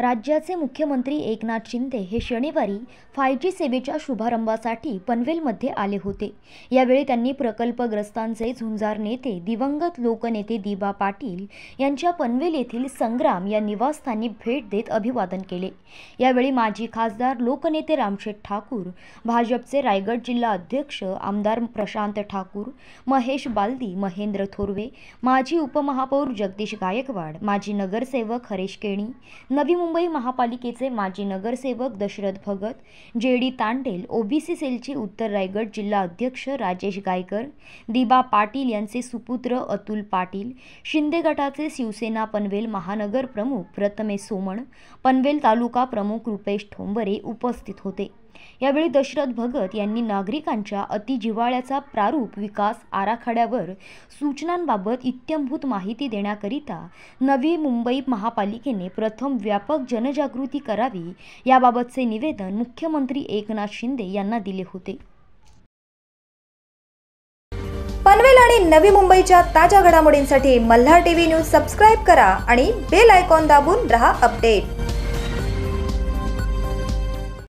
राज्याचे मुख्यमंत्री एकनाथ शिंदे हे शनिवारी फाय जी सेवेच्या शुभारंभासाठी पनवेलमध्ये आले होते यावेळी त्यांनी प्रकल्पग्रस्तांचे झुंजार नेते दिवंगत लोकनेते दिबा पाटील यांच्या पनवेल येथील संग्राम या निवासस्थानी भेट देत अभिवादन केले यावेळी माजी खासदार लोकनेते रामशेठ ठाकूर भाजपचे रायगड जिल्हा अध्यक्ष आमदार प्रशांत ठाकूर महेश बालदी महेंद्र थोरवे माजी उपमहापौर जगदीश गायकवाड माजी नगरसेवक हरेश केणी नवी मुंबई महापालिकेचे माजी नगरसेवक दशरथ भगत जे डी तांडेल ओबीसी सेलचे उत्तर रायगड जिल्हा अध्यक्ष राजेश गायकर दिबा पाटील यांचे सुपुत्र अतुल पाटील शिंदे गटाचे शिवसेना पनवेल महानगर प्रमुख प्रथमेश सोमण पनवेल तालुका प्रमुख रुपेश ठोंबरे उपस्थित होते यावेळी दशरथ भगत यांनी नागरिकांच्या अतिजिवाळ्याचा प्रारूप विकास आराखड्यावर सूचनांबाबत इत्यंभूत माहिती देण्याकरिता नवी मुंबई महापालिकेने प्रथम व्यापक जनजागृती करावी याबाबतचे निवेदन मुख्यमंत्री एकनाथ शिंदे यांना दिले होते पनवेल आणि नवी मुंबईच्या ताज्या घडामोडींसाठी मल्हार टीव्ही न्यूज सबस्क्राईब करा आणि बेल आयकॉन दाबून रहा अपडेट